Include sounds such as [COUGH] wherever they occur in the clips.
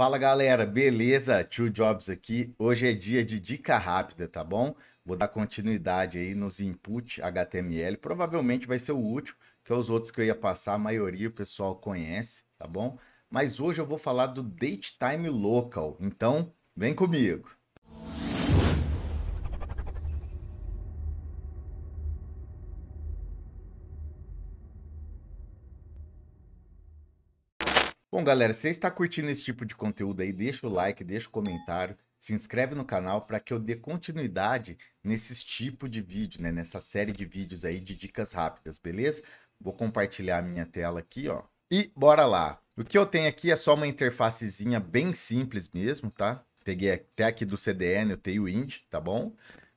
Fala galera, beleza? Tio Jobs aqui. Hoje é dia de dica rápida, tá bom? Vou dar continuidade aí nos input HTML. Provavelmente vai ser o último, que é os outros que eu ia passar, a maioria o pessoal conhece, tá bom? Mas hoje eu vou falar do Date Time Local, então vem comigo. Bom, galera, se você está curtindo esse tipo de conteúdo aí, deixa o like, deixa o comentário, se inscreve no canal para que eu dê continuidade nesses tipo de vídeo, né? Nessa série de vídeos aí de dicas rápidas, beleza? Vou compartilhar a minha tela aqui, ó. E bora lá. O que eu tenho aqui é só uma interfacezinha bem simples mesmo, tá? Peguei até aqui do CDN, eu tenho o Ind, tá bom?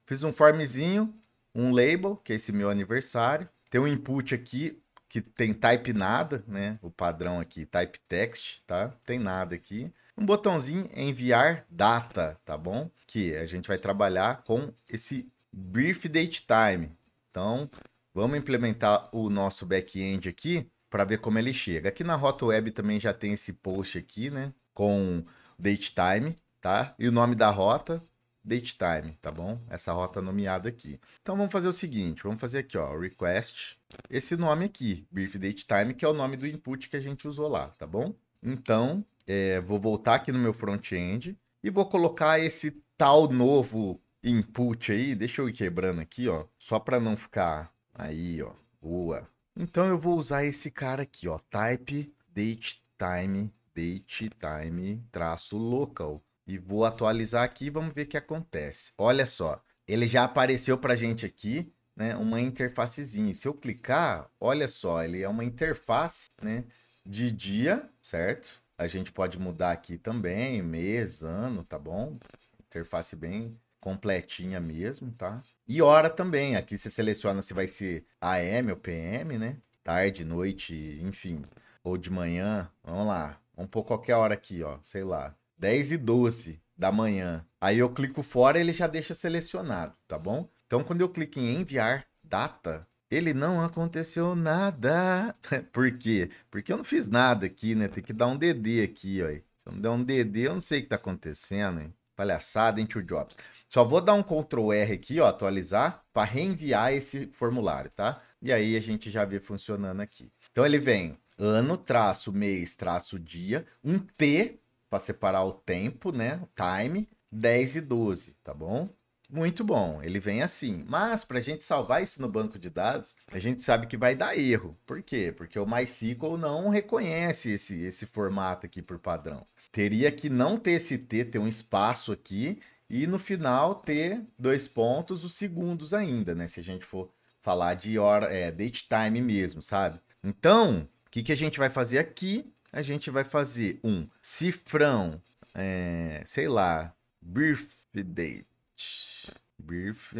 Fiz um formzinho, um label, que é esse meu aniversário. Tem um input aqui, que tem type nada, né? O padrão aqui, type text, tá? Tem nada aqui. Um botãozinho enviar data, tá bom? Que a gente vai trabalhar com esse brief date time. Então, vamos implementar o nosso back-end aqui para ver como ele chega. Aqui na Rota Web também já tem esse post aqui, né? Com date time, tá? E o nome da rota, date time, tá bom? Essa rota nomeada aqui. Então vamos fazer o seguinte, vamos fazer aqui, ó, request, esse nome aqui, brief date time, que é o nome do input que a gente usou lá, tá bom? Então, é, vou voltar aqui no meu front-end e vou colocar esse tal novo input aí, deixa eu ir quebrando aqui, ó, só para não ficar aí, ó, boa. Então eu vou usar esse cara aqui, ó, type date time date time traço local e vou atualizar aqui, vamos ver o que acontece. Olha só, ele já apareceu para gente aqui, né, uma interfacezinha. Se eu clicar, olha só, ele é uma interface, né, de dia, certo? A gente pode mudar aqui também, mês, ano, tá bom? Interface bem completinha mesmo, tá? E hora também, aqui você seleciona se vai ser AM ou PM, né? Tarde, noite, enfim, ou de manhã, vamos lá. Vamos pôr qualquer hora aqui, ó, sei lá, 10 e 12 da manhã. Aí eu clico fora, ele já deixa selecionado, tá bom? Então quando eu clico em enviar data, ele não aconteceu nada. [LAUGHS] Por quê? Porque eu não fiz nada aqui, né? Tem que dar um DD aqui, ó. Se eu não der um DD, eu não sei o que tá acontecendo, hein? Palhaçada, hein, Tio Jobs? Só vou dar um Ctrl R aqui, ó, atualizar, para reenviar esse formulário, tá? E aí a gente já vê funcionando aqui. Então ele vem ano, traço, mês, traço, dia, um T para separar o tempo, né? O time, 10 e 12, tá bom? Muito bom, ele vem assim. Mas para a gente salvar isso no banco de dados, a gente sabe que vai dar erro. Por quê? Porque o MySQL não reconhece esse, esse formato aqui por padrão. Teria que não ter esse T, ter um espaço aqui e no final ter dois pontos, os segundos ainda, né? Se a gente for falar de hora, é, date time mesmo, sabe? Então, o que, que a gente vai fazer aqui? a gente vai fazer um cifrão, é, sei lá, birth date. Birth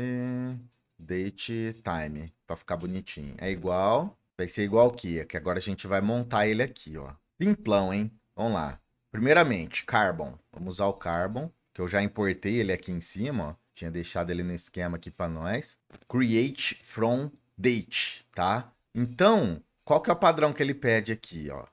date time, para ficar bonitinho. É igual, vai ser igual que, é que agora a gente vai montar ele aqui, ó. Simplão, hein? Vamos lá. Primeiramente, carbon. Vamos usar o carbon, que eu já importei ele aqui em cima, ó. Tinha deixado ele no esquema aqui para nós. Create from date, tá? Então, qual que é o padrão que ele pede aqui, ó?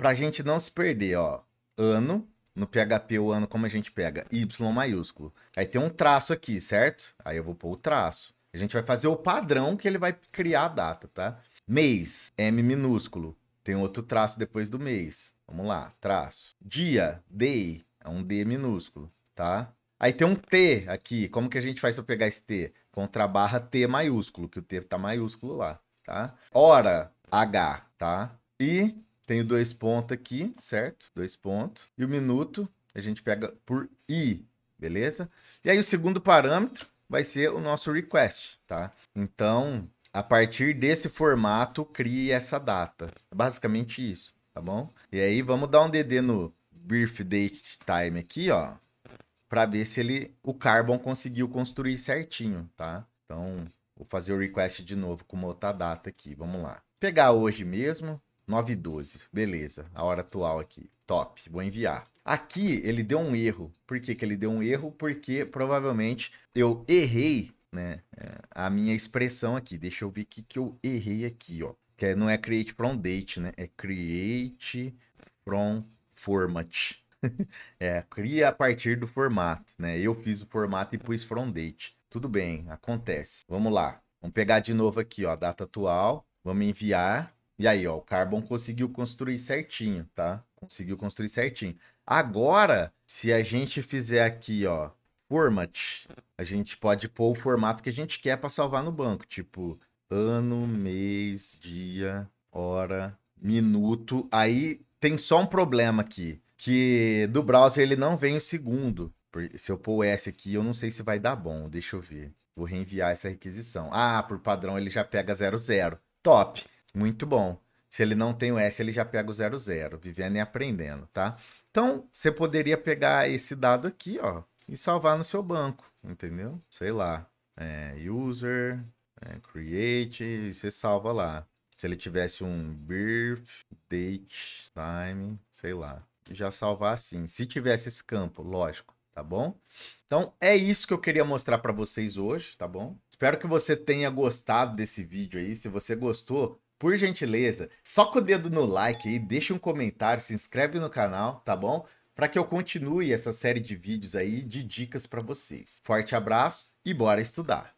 Pra gente não se perder, ó. Ano, no PHP o ano como a gente pega? Y maiúsculo. Aí tem um traço aqui, certo? Aí eu vou pôr o traço. A gente vai fazer o padrão que ele vai criar a data, tá? Mês, M minúsculo. Tem outro traço depois do mês. Vamos lá, traço. Dia, day, é um D minúsculo, tá? Aí tem um T aqui. Como que a gente faz se eu pegar esse T? Contra barra T maiúsculo, que o T tá maiúsculo lá, tá? Hora, H, tá? E tenho dois pontos aqui, certo? Dois pontos. E o minuto a gente pega por i, beleza? E aí o segundo parâmetro vai ser o nosso request, tá? Então, a partir desse formato, crie essa data. É basicamente isso, tá bom? E aí vamos dar um DD no birthdate date time aqui, ó, para ver se ele o Carbon conseguiu construir certinho, tá? Então, vou fazer o request de novo com uma outra data aqui, vamos lá. Pegar hoje mesmo, 9 e 12. Beleza, a hora atual aqui. Top, vou enviar. Aqui ele deu um erro. Por que, que ele deu um erro? Porque provavelmente eu errei né, é, a minha expressão aqui. Deixa eu ver o que, que eu errei aqui, ó. Que é, não é create from date, né? É create from format. [LAUGHS] é, cria a partir do formato, né? Eu fiz o formato e pus from date. Tudo bem, acontece. Vamos lá. Vamos pegar de novo aqui, ó, a data atual. Vamos enviar. E aí, ó, o Carbon conseguiu construir certinho, tá? Conseguiu construir certinho. Agora, se a gente fizer aqui, ó, format, a gente pode pôr o formato que a gente quer para salvar no banco, tipo ano, mês, dia, hora, minuto. Aí tem só um problema aqui, que do browser ele não vem o segundo. Se eu pôr o S aqui, eu não sei se vai dar bom. Deixa eu ver. Vou reenviar essa requisição. Ah, por padrão ele já pega 00. Top. Muito bom. Se ele não tem o S, ele já pega o 00, vivendo e aprendendo, tá? Então, você poderia pegar esse dado aqui, ó, e salvar no seu banco, entendeu? Sei lá, é, user, é, create, e você salva lá. Se ele tivesse um birth, date, time, sei lá, já salvar assim. Se tivesse esse campo, lógico, tá bom? Então, é isso que eu queria mostrar para vocês hoje, tá bom? Espero que você tenha gostado desse vídeo aí. Se você gostou, por gentileza, soca o dedo no like aí, deixa um comentário, se inscreve no canal, tá bom? Para que eu continue essa série de vídeos aí de dicas para vocês. Forte abraço e bora estudar!